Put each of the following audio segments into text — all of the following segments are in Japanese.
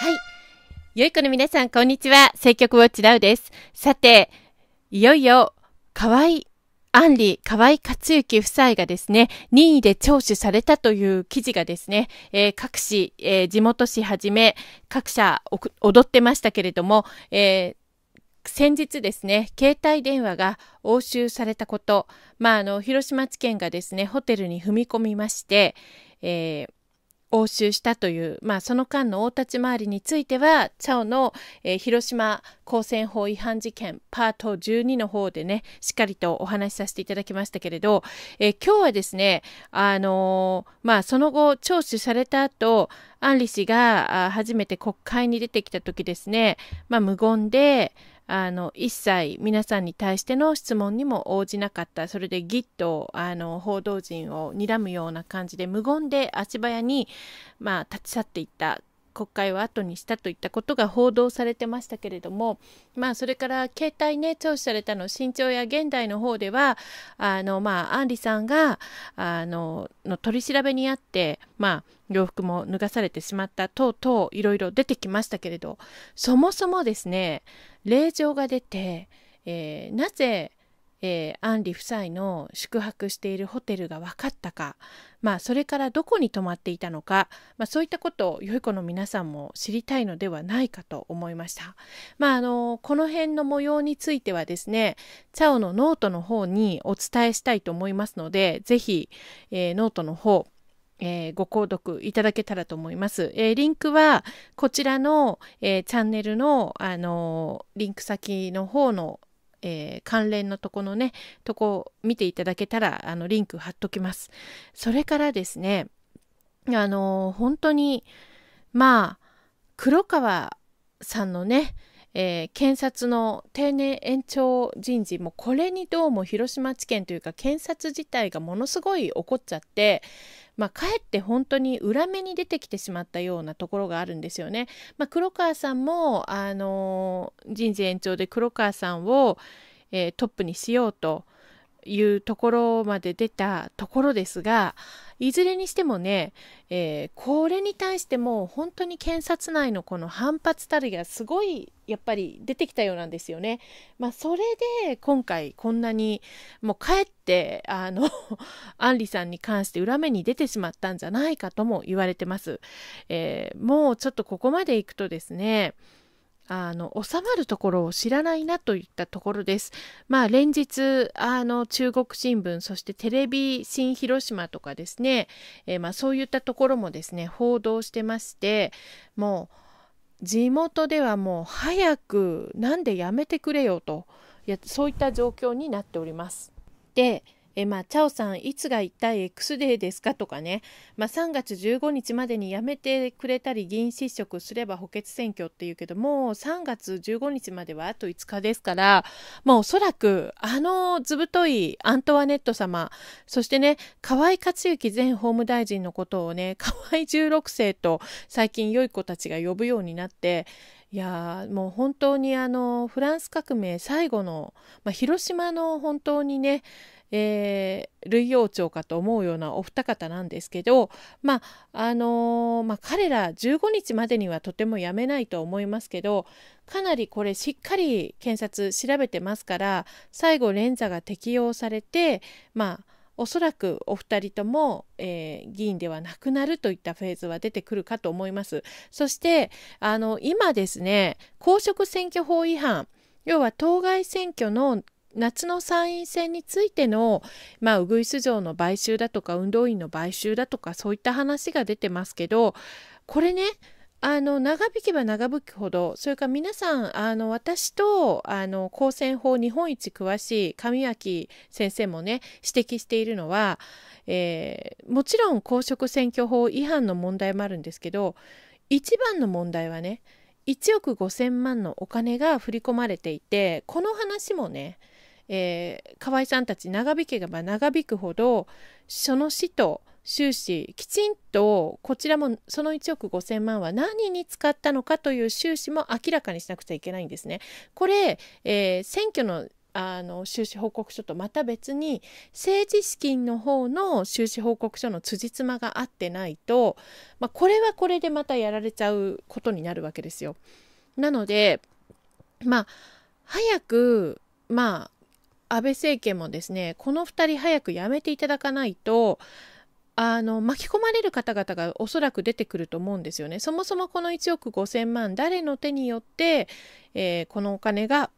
はい。良い子の皆さん、こんにちは。政局ウォッチラウです。さて、いよいよ、河合安里、河合克行夫妻がですね、任意で聴取されたという記事がですね、えー、各市、えー、地元市はじめ、各社踊ってましたけれども、えー、先日ですね、携帯電話が押収されたこと、まあ、あの、広島地検がですね、ホテルに踏み込みまして、えー押収したという、まあ、その間の大立ち回りについては、チャオの、えー、広島公選法違反事件パート12の方でね、しっかりとお話しさせていただきましたけれど、えー、今日はですね、あのー、まあ、その後聴取された後、アンリ氏が初めて国会に出てきた時ですね、まあ、無言で、あの、一切皆さんに対しての質問にも応じなかった。それでぎっと、あの、報道陣を睨むような感じで、無言で足早に、まあ、立ち去っていった国会を後にしたといったことが報道されてましたけれども、まあ、それから携帯ね聴取されたの新潮や現代の方ではあの、まあ、アンリさんがあのの取り調べにあって、まあ、洋服も脱がされてしまった等々いろいろ出てきましたけれどそもそもですね令状が出て、えー、なぜえー、アンリ夫妻の宿泊しているホテルが分かったか、まあ、それからどこに泊まっていたのか、まあ、そういったことを良い子の皆さんも知りたいのではないかと思いました。まあ、あのこの辺の模様についてはですね、チャオのノートの方にお伝えしたいと思いますので、ぜひ、えー、ノートの方、えー、ご購読いただけたらと思います。えー、リンクはこちらの、えー、チャンネルの、あのリンク先の方のえー、関連のとこのね、とこ見ていただけたら、あの、リンク貼っときます。それからですね、あのー、本当に、まあ、黒川さんのね、えー、検察の定年延長人事もこれにどうも広島地検というか検察自体がものすごい怒っちゃってまあ、かえって本当に裏目に出てきてしまったようなところがあるんですよね。まあ、黒川さんも、あのー、人事延長で黒川さんを、えー、トップにしようと。いうところまで出たところですが、いずれにしてもね、えー、これに対しても本当に検察内のこの反発たるやすごいやっぱり出てきたようなんですよね。まあ、それで今回こんなにもう帰ってあの アンリさんに関して裏目に出てしまったんじゃないかとも言われてます。えー、もうちょっとここまで行くとですね、あの収まるところを知らないなといったところです。まあ連日あの中国新聞そしてテレビ新広島とかですね、えー、まあ、そういったところもですね報道してましてもう地元ではもう早くなんでやめてくれよとやそういった状況になっております。でえまあ、チャオさん、いつが一体 X デーですかとかね、まあ、3月15日までに辞めてくれたり、議員失職すれば補欠選挙っていうけども、3月15日まではあと5日ですから、まあ、おそらく、あのずぶといアントワネット様、そしてね、河合克行前法務大臣のことをね、河合16世と最近良い子たちが呼ぶようになって、いやもう本当にあのフランス革命最後の、まあ、広島の本当にねえー、類陽町かと思うようなお二方なんですけど、まああのー、まあ、彼ら15日までにはとてもやめないと思いますけどかなりこれしっかり検察調べてますから最後連座が適用されて、まあ、おそらくお二人とも、えー、議員ではなくなるといったフェーズは出てくるかと思います。そしてあの今ですね公職選挙法違反要は当該選挙の夏の参院選についての、まあ、ウグイス城の買収だとか運動員の買収だとかそういった話が出てますけどこれねあの長引けば長引くほどそれから皆さんあの私とあの公選法日本一詳しい上脇先生もね指摘しているのは、えー、もちろん公職選挙法違反の問題もあるんですけど一番の問題はね1億5,000万のお金が振り込まれていてこの話もねえー、河合さんたち長引けば長引くほどその死と収支きちんとこちらもその1億5,000万は何に使ったのかという収支も明らかにしなくちゃいけないんですね。これ、えー、選挙のあの収支報告書とまた別に政治資金の方の収支報告書の辻褄が合ってないと、まあ、これはこれでまたやられちゃうことになるわけですよ。なのでまあ早くまあ安倍政権もですね、この2人早くやめていただかないと、あの巻き込まれる方々がおそらく出てくると思うんですよね。そもそもこの1億5000万誰の手によって、えー、このお金が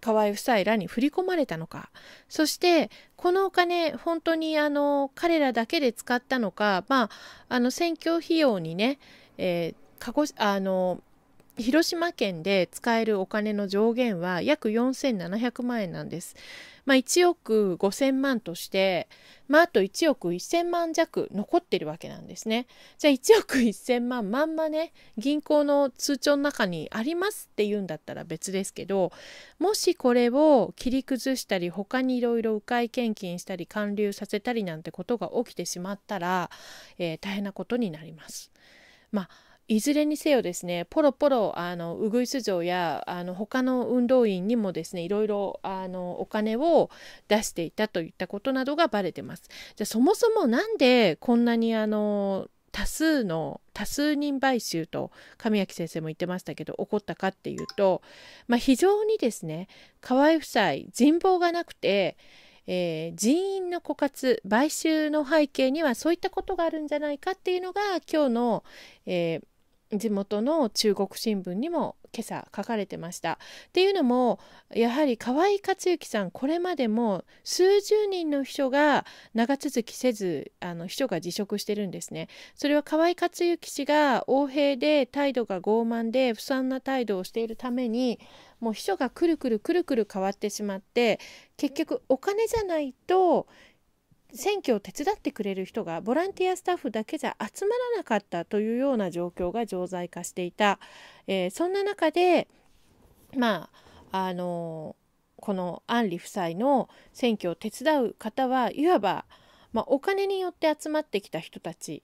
河合夫妻らに振り込まれたのかそしてこのお金本当にあの彼らだけで使ったのか、まあ、あの選挙費用にね、えー、あの広島県で使えるお金の上限は約4700万円なんです。まあ、1億5000万として、まあ、あと1億1000万弱残ってるわけなんですね。じゃあ1億1000万まんまね、銀行の通帳の中にありますって言うんだったら別ですけど、もしこれを切り崩したり、他にいろいろ迂回献金したり、還流させたりなんてことが起きてしまったら、えー、大変なことになります。まあいずれにせよですねポロポロあのウグイス嬢やあの他の運動員にもですねいろいろあのお金を出していたといったことなどがバレてます。じゃそもそもなんでこんなにあの多数の多数人買収と神明先生も言ってましたけど起こったかっていうと、まあ、非常にですね河合夫妻人望がなくてえー、人員の枯渇買収の背景にはそういったことがあるんじゃないかっていうのが今日の、えー、地元の中国新聞にも今朝書かれてました。っていうのもやはり河合克行さんこれまでも数十人の秘書が長続きせずあの秘書が辞職してるんですね。それは河合克行氏が横平で態度が傲慢で不散な態度をしているためにもう秘書がくるくるくるくる変わってしまって結局お金じゃないと選挙を手伝ってくれる人がボランティアスタッフだけじゃ集まらなかったというような状況が常在化していた、えー、そんな中でまああのー、このアンリ夫妻の選挙を手伝う方はいわば、まあ、お金によって集まってきた人たち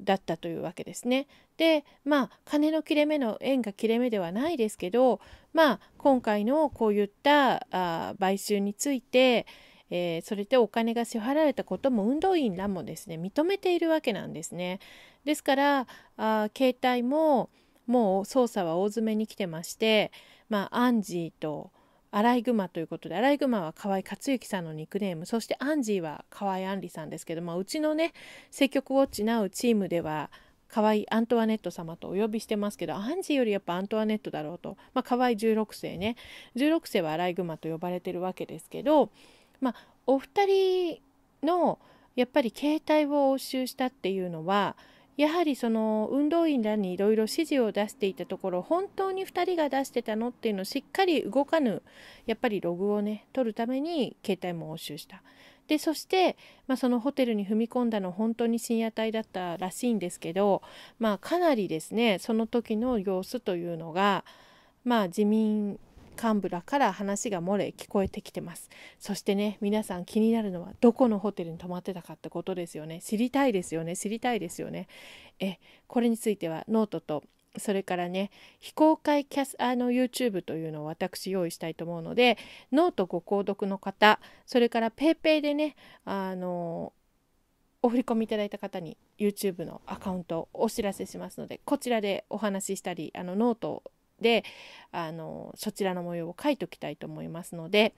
だったというわけですね。でまあ金の切れ目の縁が切れ目ではないですけど、まあ、今回のこういったあ買収について、えー、それでお金が支払われたことも運動員らもですね認めているわけなんですね。ですからあ携帯ももう捜査は大詰めに来てまして、まあ、アンジーとアライグマということでアライグマは河合克行さんのニックネームそしてアンジーは河合杏里さんですけどもうちのね積極ウォッチなうチームでは河合アントワネット様とお呼びしてますけどアンジーよりやっぱアントワネットだろうと、まあ、河合16世ね16世はアライグマと呼ばれてるわけですけどまあ、お二人のやっぱり携帯を押収したっていうのはやはりその運動員らにいろいろ指示を出していたところ本当に2人が出してたのっていうのをしっかり動かぬやっぱりログをね取るために携帯も押収した。でそして、まあ、そのホテルに踏み込んだの本当に深夜帯だったらしいんですけど、まあ、かなりですねその時の様子というのが、まあ、自民幹部らから話が漏れ聞こえてきてますそしてね皆さん気になるのはどこのホテルに泊まってたかってことですよね知りたいですよね知りたいですよねえこれについてはノートとそれからね非公開キャスあの YouTube というのを私用意したいと思うのでノートご購読の方それから PayPay でねあのお振り込みいただいた方に YouTube のアカウントをお知らせしますのでこちらでお話ししたりあのノートであのそちらの模様を書いておきたいと思いますので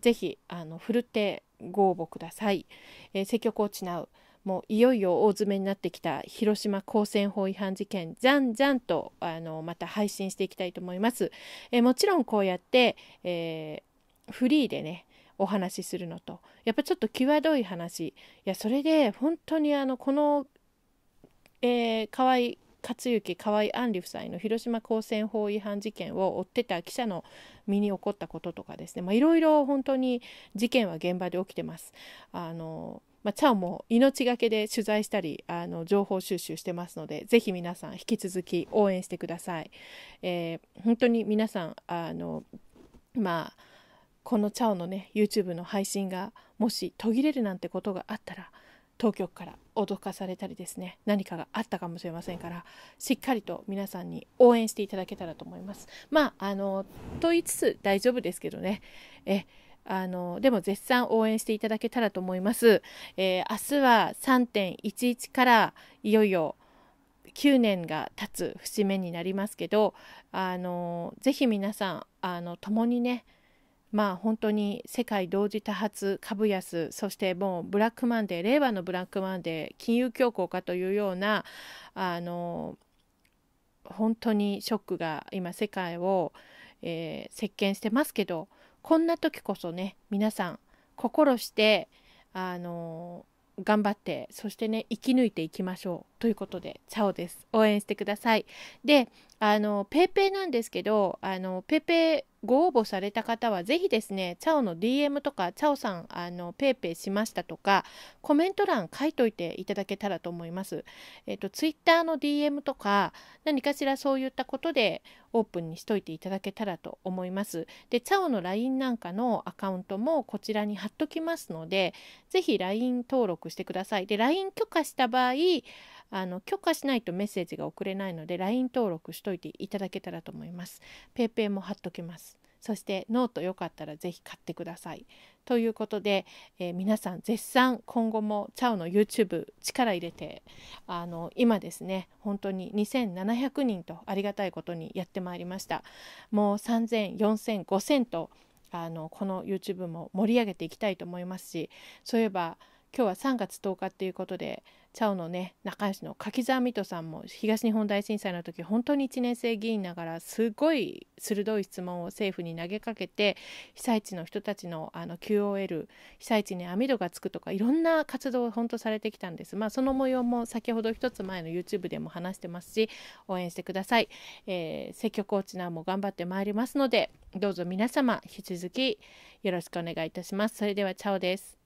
是非ふるってご応募ください。えー、積極を失うもういよいよ大詰めになってきた広島公選法違反事件じゃんじゃんとあのまた配信していきたいと思います。えもちろんこうやって、えー、フリーでねお話しするのとやっぱちょっと際どい話いやそれで本当にあのこの、えー、河い克行河合安里夫妻の広島公選法違反事件を追ってた記者の身に起こったこととかですねいろいろ本当に事件は現場で起きてます。あのまあ、チャオも命がけで取材したりあの情報収集してますのでぜひ皆さん引き続き応援してください。えー、本当に皆さんあの、まあ、このチャオのね YouTube の配信がもし途切れるなんてことがあったら当局から脅かされたりですね何かがあったかもしれませんからしっかりと皆さんに応援していただけたらと思います。まああの問いつつ大丈夫ですけどねえあのでも絶賛応援していただけたらと思います。えー、明日は3.11からいよいよ9年が経つ節目になりますけどあのぜひ皆さんあの共にねまあ本当に世界同時多発株安そしてもうブラックマンデー令和のブラックマンデー金融恐慌かというようなあの本当にショックが今世界を、えー、席巻してますけどこんな時こそね皆さん心してあの頑張ってそしてね生き抜いていきましょうということでチャオです応援してくださいであのペイペイなんですけどあのペイペイご応募された方はぜひですね、チャオの DM とか、チャオさん、あの、ペイペイしましたとか、コメント欄書いといていただけたらと思います。えっ、と、ツイッターの DM とか、何かしらそういったことでオープンにしといていただけたらと思います。で、チャオの LINE なんかのアカウントもこちらに貼っときますので、ぜひ LINE 登録してください。で、LINE 許可した場合、あの許可しないとメッセージが送れないので LINE 登録しといていただけたらと思います。ペ a ペ p も貼っときます。そしてノートよかったらぜひ買ってください。ということで、えー、皆さん絶賛今後もチャオの YouTube 力入れてあの今ですね本当に2700人とありがたいことにやってまいりました。もう3000、4000、5000とあのこの YouTube も盛り上げていきたいと思いますしそういえば今日は3月10日っていうことでチャオのね仲良しの柿澤美人さんも東日本大震災の時本当に1年生議員ながらすごい鋭い質問を政府に投げかけて被災地の人たちのあの QOL 被災地に網戸がつくとかいろんな活動を本当されてきたんですまあその模様も先ほど一つ前の YouTube でも話してますし応援してください、えー、積極コーチナーも頑張ってまいりますのでどうぞ皆様引き続きよろしくお願いいたしますそれではチャオです